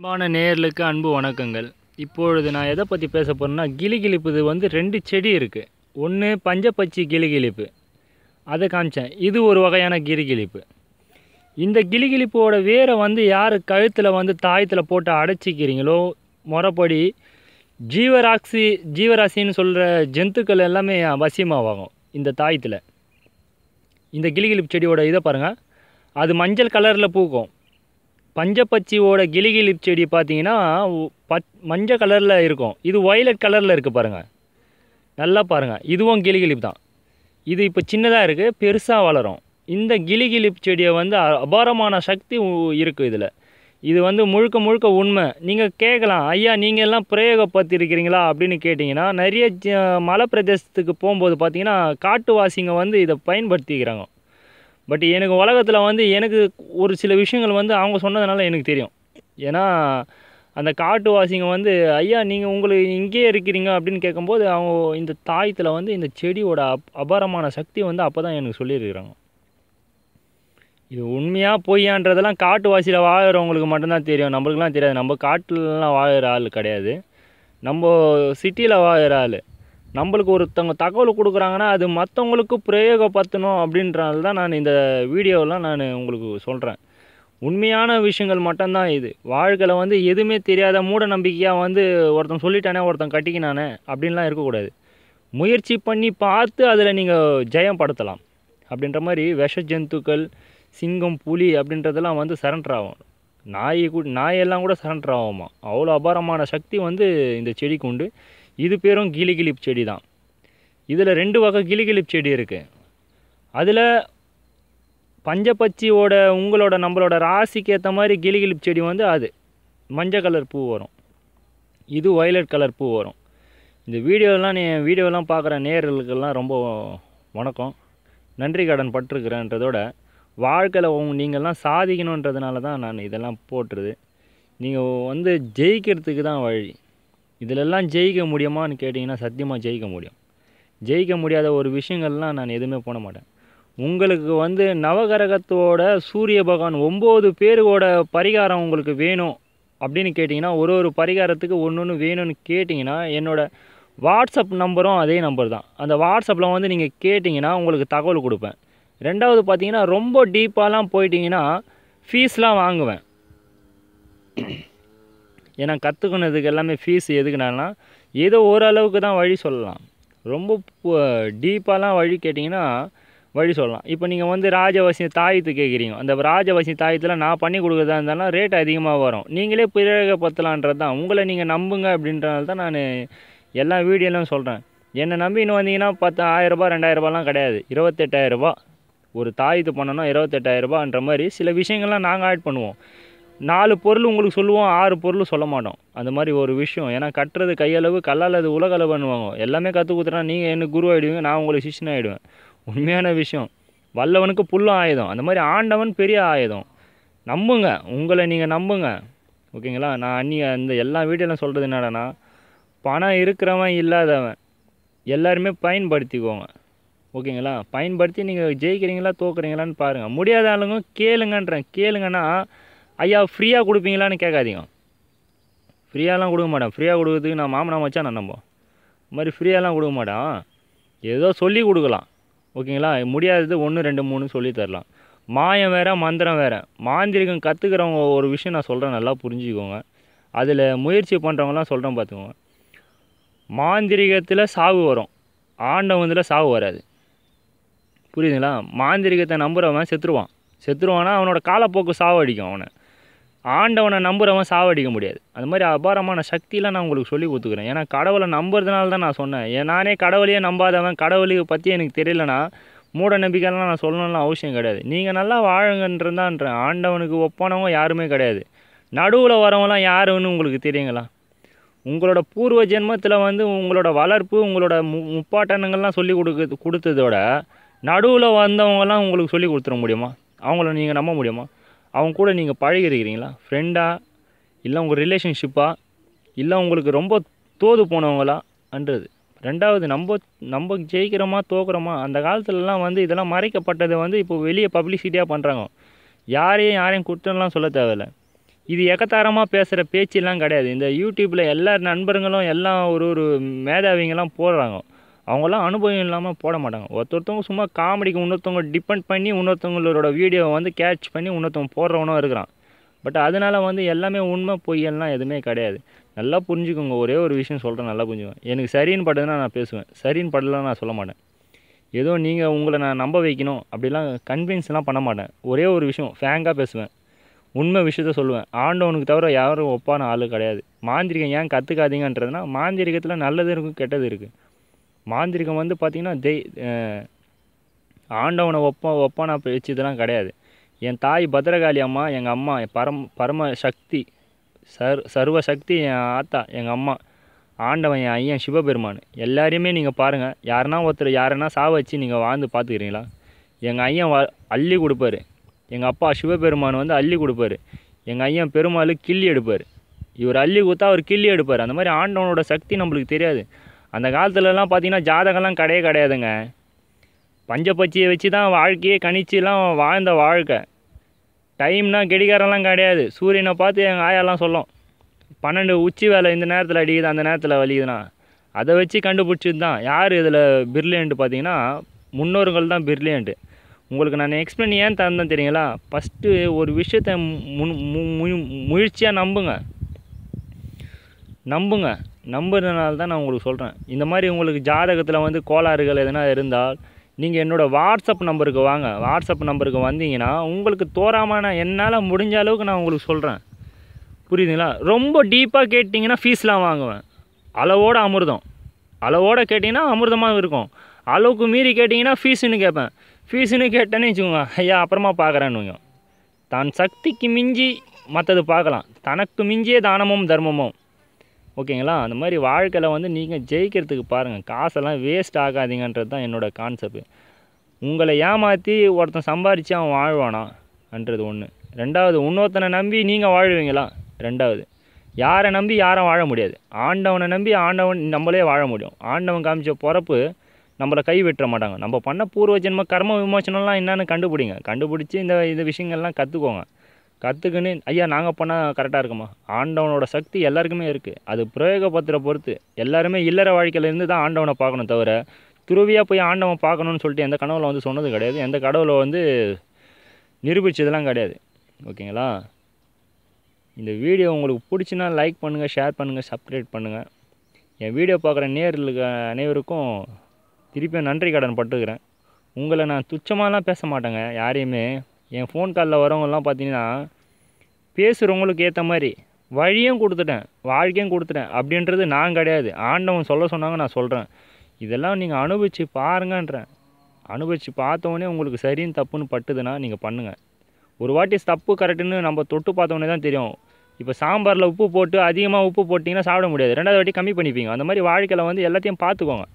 அன்பான நேர்களுக்கு அன்பு வணக்கங்கள் இப்பொழுது நான் எதை பற்றி பேச போகிறேன்னா கிளிகிளிப்புது வந்து ரெண்டு செடி இருக்குது ஒன்று பஞ்சப்பச்சி கிளிகிளிப்பு அதை காமிச்சேன் இது ஒரு வகையான கிளிகிளிப்பு இந்த கிளிகிளிப்போட வேரை வந்து யார் கழுத்தில் வந்து தாயத்தில் போட்டு அடைச்சிக்கிறீங்களோ முறைப்படி ஜீவராசி ஜீவராசின்னு சொல்கிற ஜந்துக்கள் எல்லாமே வசியமாகும் இந்த தாயத்தில் இந்த கிளிகிளிப்பு செடியோட இதை பாருங்கள் அது மஞ்சள் கலரில் பூக்கும் பஞ்சப்பச்சியோட கிளிகிளி செடி பார்த்தீங்கன்னா பச் மஞ்சள் கலரில் இருக்கும் இது ஒயலட் கலரில் இருக்குது பாருங்கள் நல்லா பாருங்கள் இதுவும் கிளிகிளிப் தான் இது இப்போ சின்னதாக இருக்குது பெருசாக வளரும் இந்த கிளிகிளிப் செடியை வந்து அபாரமான சக்தி இருக்குது இதில் இது வந்து முழுக்க முழுக்க உண்மை நீங்கள் கேட்கலாம் ஐயா நீங்கள் எல்லாம் பிரயோகப்படுத்திருக்கிறீங்களா அப்படின்னு கேட்டிங்கன்னா நிறைய மலை பிரதேசத்துக்கு போகும்போது பார்த்தீங்கன்னா காட்டுவாசிங்க வந்து இதை பயன்படுத்திக்கிறாங்க பட் எனக்கு உலகத்தில் வந்து எனக்கு ஒரு சில விஷயங்கள் வந்து அவங்க சொன்னதுனால எனக்கு தெரியும் ஏன்னா அந்த காட்டுவாசிங்க வந்து ஐயா நீங்கள் உங்களுக்கு இங்கேயே இருக்கிறீங்க அப்படின்னு கேட்கும்போது அவங்க இந்த தாயத்தில் வந்து இந்த செடியோட அப் அபாரமான சக்தி வந்து அப்போ தான் எனக்கு சொல்லியிருக்கிறாங்க இது உண்மையாக பொய்யான்றதெல்லாம் காட்டுவாசியில் வாழ்கிறவங்களுக்கு மட்டும்தான் தெரியும் நம்மளுக்குலாம் தெரியாது நம்ம காட்டிலலாம் வாழ்கிற ஆள் கிடையாது நம்ம சிட்டியில் வாழ்கிற ஆள் நம்மளுக்கு ஒருத்தவங்க தகவல் கொடுக்குறாங்கன்னா அது மற்றவங்களுக்கு பிரயோகப்படுத்தணும் அப்படின்றது தான் நான் இந்த வீடியோவெலாம் நான் உங்களுக்கு சொல்கிறேன் உண்மையான விஷயங்கள் மட்டும்தான் இது வாழ்க்கையில் வந்து எதுவுமே தெரியாத மூட நம்பிக்கையாக வந்து ஒருத்தன் சொல்லிட்டானே ஒருத்தன் கட்டிக்கினானே அப்படின்லாம் இருக்கக்கூடாது முயற்சி பண்ணி பார்த்து அதில் நீங்கள் ஜெயம் படுத்தலாம் அப்படின்ற மாதிரி விஷ ஜந்துக்கள் சிங்கம் புலி அப்படின்றதெல்லாம் வந்து சரண்டர் ஆகும் நாய் கூட நாயெல்லாம் கூட சரண்டர் ஆகுமா அவ்வளோ அபாரமான சக்தி வந்து இந்த செடிக்கு உண்டு இது பேரும் கிளிகிளிப் செடி தான் இதில் ரெண்டு வகை கிளிகிளிப் செடி இருக்குது அதில் பஞ்சப்பச்சியோட உங்களோட நம்மளோட ராசிக்கு ஏற்ற மாதிரி கிளிகிளிப் செடி வந்து அது மஞ்சள் கலர் பூ வரும் இது ஒயலட் கலர் பூ வரும் இந்த வீடியோலாம் நீ வீடியோலாம் பார்க்குற நேர்களுக்கெல்லாம் ரொம்ப வணக்கம் நன்றி கடன் பட்டிருக்கிறேன்றதோட வாழ்க்கையில் நீங்கள்லாம் சாதிக்கணுன்றதுனால தான் நான் இதெல்லாம் போட்டுருது நீங்கள் வந்து ஜெயிக்கிறதுக்கு தான் வழி இதிலெல்லாம் ஜெயிக்க முடியுமான்னு கேட்டிங்கன்னா சத்தியமாக ஜெயிக்க முடியும் ஜெயிக்க முடியாத ஒரு விஷயங்கள்லாம் நான் எதுவுமே போட மாட்டேன் உங்களுக்கு வந்து நவகரகத்தோட சூரிய பகவான் ஒம்பது பேரோட பரிகாரம் உங்களுக்கு வேணும் அப்படின்னு கேட்டிங்கன்னா ஒரு ஒரு பரிகாரத்துக்கு ஒன்று ஒன்று வேணும்னு கேட்டிங்கன்னா என்னோடய வாட்ஸ்அப் நம்பரும் அதே நம்பர் தான் அந்த வாட்ஸ்அப்பில் வந்து நீங்கள் கேட்டிங்கன்னா உங்களுக்கு தகவல் கொடுப்பேன் ரெண்டாவது பார்த்தீங்கன்னா ரொம்ப டீப்பாலாம் போயிட்டிங்கன்னா ஃபீஸ்லாம் வாங்குவேன் ஏன்னா கற்றுக்கணுறதுக்கு எல்லாமே ஃபீஸ் எதுக்குனான்னா ஏதோ ஓரளவுக்கு தான் வழி சொல்லலாம் ரொம்ப டீப்பாலாம் வழி கேட்டிங்கன்னா வழி சொல்லலாம் இப்போ நீங்கள் வந்து ராஜவசி தாயத்து கேட்குறீங்க அந்த ராஜவசி தாயத்தில் நான் பண்ணி கொடுக்குறதா இருந்தாலும் ரேட் அதிகமாக வரும் நீங்களே பத்தலான்றது தான் உங்களை நீங்கள் நம்புங்க அப்படின்றனால தான் நான் எல்லா வீடியோலையும் சொல்கிறேன் என்னை நம்பி இன்னும் வந்தீங்கன்னா பத்து ஆயிரரூபா ரெண்டாயிரரூபாலாம் கிடையாது இருபத்தெட்டாயிரரூபா ஒரு தாயத்து பண்ணணும் இருபத்தெட்டாயிரரூபான்ற மாதிரி சில விஷயங்கள்லாம் நாங்கள் ஆட் பண்ணுவோம் நாலு பொருள் உங்களுக்கு சொல்லுவோம் ஆறு பொருள் சொல்ல மாட்டோம் அந்த மாதிரி ஒரு விஷயம் ஏன்னா கட்டுறது கையளவு கல்லால் அது உலகளவு பண்ணுவாங்க எல்லாமே கற்றுக் கொடுத்துனா நீங்கள் என்ன குரு ஆகிடுவீங்க நான் உங்களுக்கு சிஷ்யன் ஆகிடுவேன் உண்மையான விஷயம் வல்லவனுக்கு புல்லும் ஆயுதம் அந்த மாதிரி ஆண்டவன் பெரிய ஆயுதம் நம்புங்க உங்களை நீங்கள் நம்புங்க ஓகேங்களா நான் அன்னி அந்த எல்லா வீட்டிலும் சொல்கிறது என்னடனா பணம் இருக்கிறவன் இல்லாதவன் எல்லாருமே பயன்படுத்திக்கோங்க ஓகேங்களா பயன்படுத்தி நீங்கள் ஜெயிக்கிறீங்களா தோக்குறீங்களான்னு பாருங்கள் முடியாத ஆளுங்க கேளுங்கன்றேன் கேளுங்கன்னா ஐயா ஃப்ரீயாக கொடுப்பீங்களான்னு கேட்காதீங்க ஃப்ரீயாலாம் கொடுக்க மாட்டேன் ஃப்ரீயாக கொடுக்கறதுக்கு நான் மாமனா வச்சா நான் நம்ப இந்த மாதிரி ஃப்ரீயாலாம் கொடுக்க மாட்டேன் ஏதோ சொல்லி கொடுக்கலாம் ஓகேங்களா முடியாதது ஒன்று ரெண்டு மூணு சொல்லி தரலாம் மாயம் வேறு மந்திரம் வேறு மாந்திரிகம் கற்றுக்கிறவங்க ஒரு விஷயம் நான் சொல்கிறேன் நல்லா புரிஞ்சுக்கோங்க அதில் முயற்சி பண்ணுறவங்களாம் சொல்கிறேன் பார்த்துக்கோங்க மாந்திரிகத்தில் சாவு வரும் ஆண்டவத்தில் சாவு வராது புரியுதுங்களா மாந்திரிகத்தை நம்புகிறவன் செத்துருவான் செத்துருவான்னா அவனோட காலப்போக்கு சாவு அடிக்கும் அவனை ஆண்டவனை நம்புகிறவன் சாவடிக்க முடியாது அது மாதிரி அபாரமான சக்தியெலாம் நான் உங்களுக்கு சொல்லி கொடுத்துக்கிறேன் ஏன்னா கடவுளை நம்புறதுனால தான் நான் சொன்னேன் நானே கடவுளையே நம்பாதவன் கடவுளுக்கு பற்றி எனக்கு தெரியலனா மூட நம்பிக்கைலாம் நான் சொல்லணும்லாம் அவசியம் கிடையாது நீங்கள் நல்லா வாழுங்கன்றதான்றேன் ஆண்டவனுக்கு ஒப்பானவங்க யாருமே கிடையாது நடுவில் வரவங்களாம் யாருன்னு உங்களுக்கு தெரியுங்களா உங்களோட பூர்வ ஜென்மத்தில் வந்து உங்களோட வளர்ப்பு உங்களோட மு முப்பாட்டனங்கள்லாம் சொல்லி கொடுக்க கொடுத்ததோட நடுவில் வந்தவங்கலாம் உங்களுக்கு சொல்லி கொடுத்துட முடியுமா அவங்கள நீங்கள் நம்ப முடியுமா அவங்க கூட நீங்கள் பழகிருக்கிறீங்களா ஃப்ரெண்டாக இல்லை உங்கள் ரிலேஷன்ஷிப்பாக இல்லை உங்களுக்கு ரொம்ப தோது போனவங்களா அன்றது ரெண்டாவது நம்ம நம்ம ஜெயிக்கிறோமா தோக்குறோமா அந்த காலத்துலலாம் வந்து இதெல்லாம் மறைக்கப்பட்டதை வந்து இப்போ வெளியே பப்ளிசிட்டியாக பண்ணுறாங்க யாரையும் யாரையும் குற்றம்லாம் சொல்ல தேவையில்ல இது எக்கத்தாரமாக பேசுகிற பேச்செல்லாம் கிடையாது இந்த யூடியூப்பில் எல்லா நண்பர்களும் எல்லாம் ஒரு ஒரு மேதாவிங்கெல்லாம் போடுறாங்க அவங்களாம் அனுபவம் இல்லாமல் போட மாட்டாங்க ஒருத்தொருத்தவங்க சும்மா காமெடிக்கு இன்னொருத்தவங்க டிபெண்ட் பண்ணி இன்னொருத்தவங்களோட வீடியோவை வந்து கேட்ச் பண்ணி இன்னொருத்தவங்க போடுறவனும் இருக்கிறான் பட் அதனால் வந்து எல்லாமே உண்மை பொய்யெல்லாம் எதுவுமே கிடையாது நல்லா புரிஞ்சுக்கோங்க ஒரே ஒரு விஷயம் சொல்கிறேன் நல்லா புரிஞ்சுக்கோங்க எனக்கு சரின்னு படுதுன்னா நான் பேசுவேன் சரின்னு படலாம் நான் சொல்ல மாட்டேன் ஏதோ நீங்கள் உங்களை நான் நம்ப வைக்கணும் அப்படிலாம் கன்வின்ஸ்லாம் பண்ண மாட்டேன் ஒரே ஒரு விஷயம் ஃபேங்காக பேசுவேன் உண்மை விஷயத்த சொல்லுவேன் ஆண்டவனுக்கு தவிர யாரும் ஒப்பான ஆள் கிடையாது மாந்திரிகம் ஏன் கற்றுக்காதீங்கன்றதுனா மாந்திரிகத்தில் நல்லது இருக்கும் கெட்டது இருக்குது மாந்திரிகம் வந்து பார்த்திங்கன்னா தெய் ஆண்டவனை ஒப்ப ஒப்பானா வச்சு இதெல்லாம் கிடையாது என் தாய் பத்ரகாளி அம்மா எங்கள் அம்மா பரம் பரம சக்தி சர் சர்வ சக்தி என் ஆத்தா எங்கள் அம்மா ஆண்டவன் என் ஐயன் சிவபெருமான் எல்லாரையுமே நீங்கள் பாருங்கள் யாருனா ஒருத்தர் யாருன்னா சாவ வச்சு நீங்கள் வாழ்ந்து பார்த்துக்கிறீங்களா எங்கள் ஐயன் வ அள்ளி கொடுப்பாரு எங்கள் அப்பா சிவபெருமான் வந்து அள்ளி கொடுப்பாரு எங்கள் ஐயன் பெருமாள் கிள்ளி எடுப்பார் இவர் அள்ளி கொடுத்தா அவர் கிள்ளி எடுப்பார் அந்த மாதிரி ஆண்டவனோட சக்தி நம்மளுக்கு தெரியாது அந்த காலத்துலலாம் பார்த்திங்கன்னா ஜாதகம்லாம் கிடையே கிடையாதுங்க பஞ்சப்பச்சியை வச்சு தான் வாழ்க்கையே கணிச்சுலாம் வாழ்ந்த வாழ்க்கை டைம்னால் கெடிகாரம்லாம் கிடையாது சூரியனை பார்த்து எங்கள் ஆயாலாம் சொல்லும் பன்னெண்டு உச்சி வேலை இந்த நேரத்தில் அடிக்குது அந்த நேரத்தில் வலிக்குதுண்ணா அதை வச்சு கண்டுபிடிச்சது தான் யார் இதில் பிர்லியன்ட்டு பார்த்தீங்கன்னா முன்னோர்கள் தான் பிர்லியன்ட்டு உங்களுக்கு நான் எக்ஸ்பிளைன் ஏன் தந்தேன் தெரியுங்களா ஃபஸ்ட்டு ஒரு விஷயத்தை முன் முயற்சியாக நம்புங்க நம்புங்க நம்புறதுனால தான் நான் உங்களுக்கு சொல்கிறேன் இந்த மாதிரி உங்களுக்கு ஜாதகத்தில் வந்து கோளாறுகள் எதனா இருந்தால் நீங்கள் என்னோடய வாட்ஸ்அப் நம்பருக்கு வாங்க வாட்ஸ்அப் நம்பருக்கு வந்தீங்கன்னா உங்களுக்கு தோறாமல் என்னால் முடிஞ்ச அளவுக்கு நான் உங்களுக்கு சொல்கிறேன் புரியுதுங்களா ரொம்ப டீப்பாக கேட்டிங்கன்னா ஃபீஸ்லாம் வாங்குவேன் அளவோட அமிர்தம் அளவோடு கேட்டிங்கன்னா அமிர்தமாக இருக்கும் அளவுக்கு மீறி கேட்டிங்கன்னா ஃபீஸுன்னு கேட்பேன் ஃபீஸுன்னு கேட்டேன்னு வச்சுக்கோங்க ஐயா அப்புறமா பார்க்குறேன்னு தான் சக்திக்கு மிஞ்சி மற்றது பார்க்கலாம் தனக்கு மிஞ்சியே தானமும் தர்மமும் ஓகேங்களா அந்த மாதிரி வாழ்க்கையில் வந்து நீங்கள் ஜெயிக்கிறதுக்கு பாருங்கள் காசெல்லாம் வேஸ்ட் ஆகாதீங்கன்றது தான் என்னோடய கான்செப்ட் உங்களை ஏமாற்றி ஒருத்தன் சம்பாரித்து அவன் வாழ்வானான்றது ஒன்று ரெண்டாவது இன்னொருத்தனை நம்பி நீங்கள் வாழ்வீங்களா ரெண்டாவது யாரை நம்பி யாரும் வாழ முடியாது ஆண்டவனை நம்பி ஆண்டவன் நம்மளே வாழ முடியும் ஆண்டவன் காமிச்ச பிறப்பு நம்மளை கை விட்டுற மாட்டாங்க நம்ம பண்ண பூர்வ ஜென்ம கர்ம விமோசனம்லாம் என்னென்னு கண்டுபிடிங்க கண்டுபிடிச்சி இந்த இந்த விஷயங்கள்லாம் கற்றுக்கோங்க கற்றுக்குன்னு ஐயா நாங்கள் பண்ணால் கரெக்டாக இருக்குமா ஆண்டவனோட சக்தி எல்லாருக்குமே இருக்குது அது பிரயோகப்படுத்துகிற பொறுத்து எல்லாருமே இல்லற வாழ்க்கையிலேருந்து தான் ஆண்டவனை பார்க்கணும் தவிர துருவியாக போய் ஆண்டவன் பார்க்கணுன்னு சொல்லிட்டு எந்த கனவில் வந்து சொன்னது கிடையாது எந்த கடவுளை வந்து நிரூபித்ததெல்லாம் கிடையாது ஓகேங்களா இந்த வீடியோ உங்களுக்கு பிடிச்சினா லைக் பண்ணுங்கள் ஷேர் பண்ணுங்கள் சப்ஸ்கிரைப் பண்ணுங்கள் என் வீடியோ பார்க்குற நேர்களுக்கு அனைவருக்கும் திருப்பியும் நன்றி கடன் பட்டுக்கிறேன் உங்களை நான் துச்சமாலாம் பேச மாட்டேங்க யாரையுமே என் ஃபோன் காலில் வரவங்கெல்லாம் பார்த்தீங்கன்னா பேசுகிறவங்களுக்கு ஏற்ற மாதிரி வழியும் கொடுத்துட்டேன் வாழ்க்கையும் கொடுத்துட்டேன் அப்படின்றது நான் கிடையாது ஆண்டவன் சொல்ல சொன்னாங்க நான் சொல்கிறேன் இதெல்லாம் நீங்கள் அனுபவித்து பாருங்கன்றேன் அனுபவித்து பார்த்தோன்னே உங்களுக்கு சரின்னு தப்புன்னு பட்டுதுன்னா நீங்கள் பண்ணுங்கள் ஒரு வாட்டி தப்பு கரெக்டுன்னு நம்ம தொட்டு பார்த்தோன்னே தான் தெரியும் இப்போ சாம்பாரில் உப்பு போட்டு அதிகமாக உப்பு போட்டிங்கன்னா சாப்பிட முடியாது ரெண்டாவது வாட்டி கம்மி பண்ணிப்பீங்க அந்த மாதிரி வாழ்க்கையில் வந்து எல்லாத்தையும் பார்த்துக்கோங்க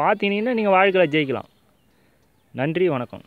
பார்த்தீங்கன்னா நீங்கள் வாழ்க்கையில் ஜெயிக்கலாம் நன்றி வணக்கம்